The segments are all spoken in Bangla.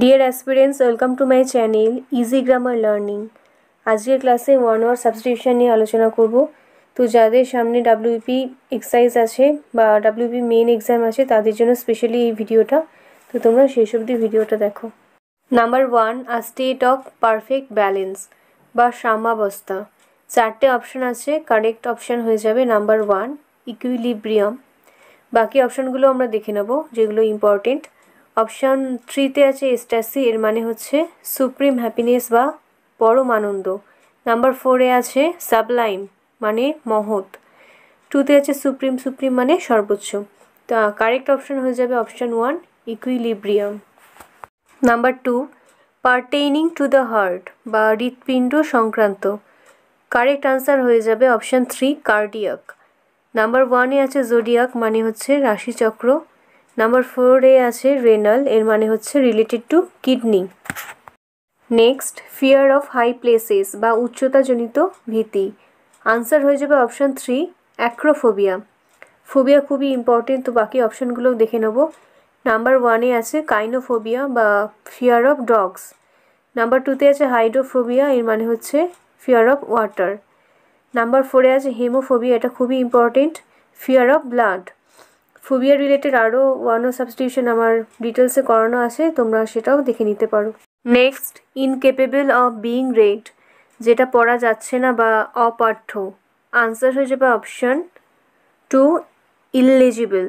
deer aspirants welcome to my channel easy grammar learning আজকের ক্লাসে ওয়ান আওয়ার সাবস্টিটিউশন নিয়ে আলোচনা করব তো যাদের সামনে ডাব্লিউপি এক্সারসাইজ e আছে বা ডাব্লিউপি মেন এক্সাম আছে তাদের জন্য স্পেশালি এই ভিডিওটা তো তোমরা শেষ অবধি ভিডিওটা দেখো number one a state of perfect balance বা সাম্যাবস্থা চারটে অপশান আছে কারেক্ট অপশান হয়ে যাবে নাম্বার ওয়ান ইকুইলিব্রিয়াম বাকি অপশানগুলো আমরা দেখে নেব যেগুলো ইম্পর্টেন্ট অপশান থ্রিতে আছে স্ট্যাসি এর মানে হচ্ছে সুপ্রিম হ্যাপিনেস বা পরম আনন্দ নাম্বার ফোরে আছে সাবলাইম মানে মহৎ টুতে আছে সুপ্রিম সুপ্রিম মানে সর্বোচ্চ তা কারেক্ট অপশান হয়ে যাবে option one equilibrium number two pertaining to the heart বা হৃৎপিণ্ড সংক্রান্ত কারেক্ট আনসার হয়ে যাবে অপশান থ্রি কার্ডিয়াক নাম্বার ওয়ানে আছে জোডিয়াক মানে হচ্ছে রাশিচক্র নাম্বার ফোরে আছে রেনাল এর মানে হচ্ছে related to kidney next fear of high places বা উচ্চতাজনিত ভীতি আনসার হয়ে যাবে অপশান থ্রি অ্যাক্রোফোবিয়া ফোবিয়া খুবই ইম্পর্টেন্ট তো বাকি অপশানগুলো দেখে নেব নাম্বার ওয়ানে আছে কাইনোফোবিয়া বা ফিয়ার অফ ডগস নাম্বার টুতে আছে হাইড্রোফোবিয়া এর মানে হচ্ছে ফিয়ার অফ ওয়াটার নাম্বার ফোরে আছে হেমোফোবিয়া এটা খুবই important fear of blood phobia related আরও ওয়ানো সাবস্টিটিউশন আমার ডিটেলসে করানো আছে তোমরা সেটাও দেখে নিতে পারো next incapable of being read যেটা পড়া যাচ্ছে না বা অপাঠ্য আনসার হয়ে যাবে অপশান টু ইলেজিবল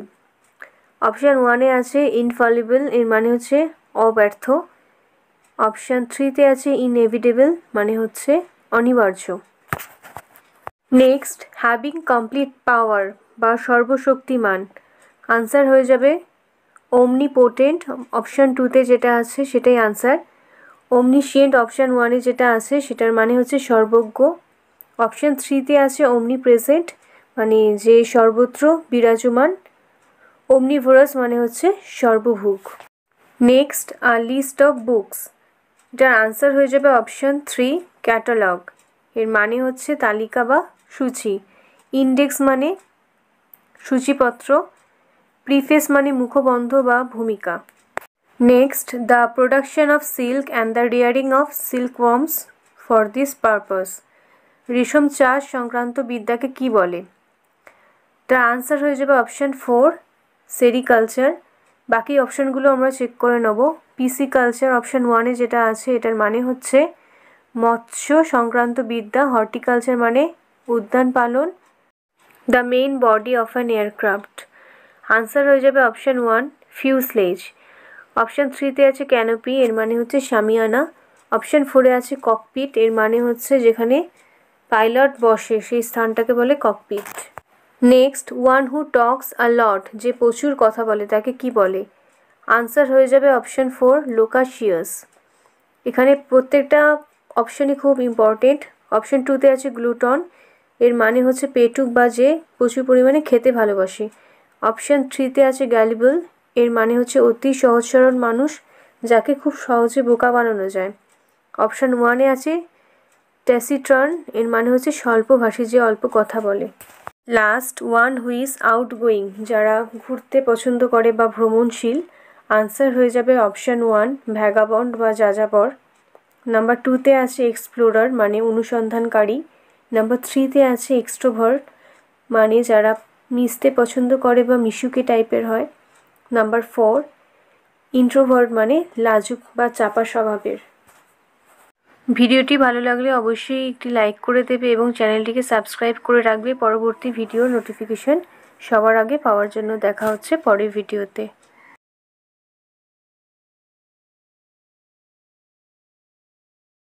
অপশান ওয়ানে আছে ইনফলিবল এর মানে হচ্ছে অব্যর্থ অপশান থ্রিতে আছে ইনএভিটেবল মানে হচ্ছে অনিবার্য নেক্সট হ্যাভিং কমপ্লিট পাওয়ার বা সর্বশক্তিমান আনসার হয়ে যাবে অমনি পোটেন্ট অপশান টুতে যেটা আছে সেটাই আনসার অমনিশিয়েন্ট অপশান ওয়ানে যেটা আছে সেটার মানে হচ্ছে সর্বজ্ঞ অপশান থ্রিতে আছে অমনি প্রেজেন্ট মানে যে সর্বত্র বিরাজমান অমনিভোরাস মানে হচ্ছে সর্বভুক নেক্সট আর লিস্ট অফ বুকস এটার আনসার হয়ে যাবে অপশান থ্রি ক্যাটালগ এর মানে হচ্ছে তালিকা বা সূচি ইন্ডেক্স মানে সূচিপত্র প্রিফেস মানে মুখবন্ধ বা ভূমিকা next the production of silk and the rearing of silkworms for this purpose রেশম চাষ সংক্রান্ত বিদ্যাকে কি বলে তার আনসার হয়ে যাবে অপশান ফোর সেরিকালচার বাকি অপশানগুলো আমরা চেক করে নেব পিসি কালচার অপশান ওয়ানে যেটা আছে এটার মানে হচ্ছে মৎস্য সংক্রান্ত বিদ্যা হর্টিকালচার মানে উদ্যান পালন the main body of an aircraft answer হয়ে যাবে অপশান ওয়ান ফিউসলেজ অপশান থ্রিতে আছে ক্যানোপি এর মানে হচ্ছে সামিয়ানা অপশান ফোরে আছে ককপিট এর মানে হচ্ছে যেখানে পাইলট বসে সেই স্থানটাকে বলে cockpit next one who talks a lot যে প্রচুর কথা বলে তাকে কি বলে আনসার হয়ে যাবে অপশান ফোর লোকাশিয়াস এখানে প্রত্যেকটা অপশানই খুব ইম্পর্টেন্ট অপশান টুতে আছে গ্লুটন এর মানে হচ্ছে পেটুক বা যে প্রচুর পরিমাণে খেতে ভালোবাসে অপশান থ্রিতে আছে গ্যালিবল এর মানে হচ্ছে অতি সহজ সরল মানুষ যাকে খুব সহজে বোকা বানানো যায় অপশান ওয়ানে আছে ট্যাসিট্রন এর মানে হচ্ছে স্বল্পভাষী যে অল্প কথা বলে last one who's outgoing যারা ঘুরতে পছন্দ করে বা ভ্রমণশীল আনসার হয়ে যাবে অপশান ওয়ান ভ্যাগাবন্ড বা যাযাবর নাম্বার টুতে আছে এক্সপ্লোরার মানে অনুসন্ধানকারী নাম্বার থ্রিতে আছে এক্সট্রোভার্ট মানে যারা মিশতে পছন্দ করে বা মিশুকে টাইপের হয় নাম্বার ফোর ইন্ট্রোভার্ট মানে লাজুক বা চাপা স্বভাবের ভিডিওটি ভালো লাগলে অবশ্যই একটি লাইক করে দেবে এবং চ্যানেলটিকে সাবস্ক্রাইব করে রাখবে পরবর্তী ভিডিও নোটিফিকেশন সবার আগে পাওয়ার জন্য দেখা হচ্ছে পরের ভিডিওতে